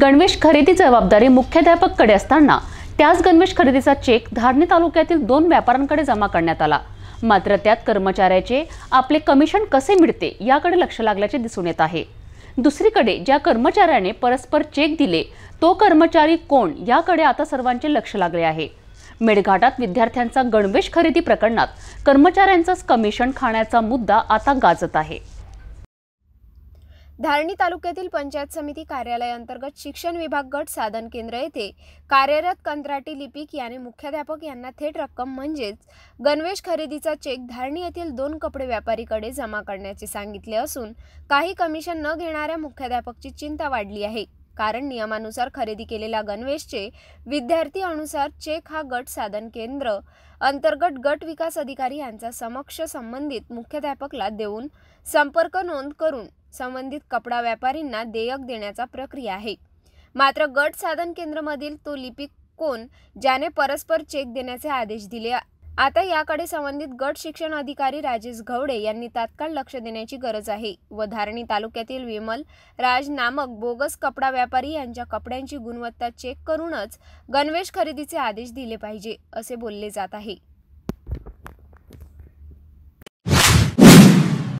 गणवेश खरेदी जबाबदारी मुख्याध्यापककडे असताना त्याच गणवेश खरेदीचा चेक धारणी तालुक्यातील दोन व्यापाऱ्यांकडे जमा करण्यात आला मात्र त्यात कर्मचाऱ्याचे आपले कमिशन कसे मिळते याकडे लक्ष लागल्याचे दिसून येत आहे दुसरीकडे ज्या कर्मचाऱ्याने परस्पर चेक दिले तो कर्मचारी कोण याकडे आता सर्वांचे लक्ष लागले आहे मेळघाटात विद्यार्थ्यांचा गणवेश खरेदी प्रकरणात कर्मचाऱ्यांचाच कमिशन खाण्याचा मुद्दा आता गाजत आहे धारणी तालुक्यातील पंचायत समिती कार्यालयाअंतर्गत शिक्षण विभाग गट साधन केंद्र येथे कार्यरत कंत्राटी लिपिक याने मुख्याध्यापक यांना थेट रक्कम म्हणजेच गणवेश खरेदीचा चेक धारणी येथील दोन कपडे व्यापारीकडे जमा करण्याचे सांगितले असून काही कमिशन न घेणाऱ्या मुख्याध्यापकची चिंता वाढली आहे कारण नियमानुसार खरेदी केलेला गणवेशचे विद्यार्थी अनुसार चेक हा गट साधन केंद्र अंतर्गत गट विकास अधिकारी यांचा समक्ष संबंधित मुख्याध्यापकला देऊन संपर्क नोंद करून संबंधित कपडा व्यापारींना देयक देण्याचा प्रक्रिया आहे मात्र गट साधन केंद्रमधील तो लिपिक कोण ज्याने परस्पर चेक देण्याचे आदेश दिले आता याकडे संबंधित गट शिक्षण अधिकारी राजेश घवडे यांनी तात्काळ लक्ष देण्याची गरज आहे व धारणी तालुक्यातील विमल राज नामक बोगस कपडा व्यापारी यांच्या कपड्यांची गुणवत्ता चेक करूनच गणवेश खरेदीचे आदेश दिले पाहिजे असे बोलले जात आहे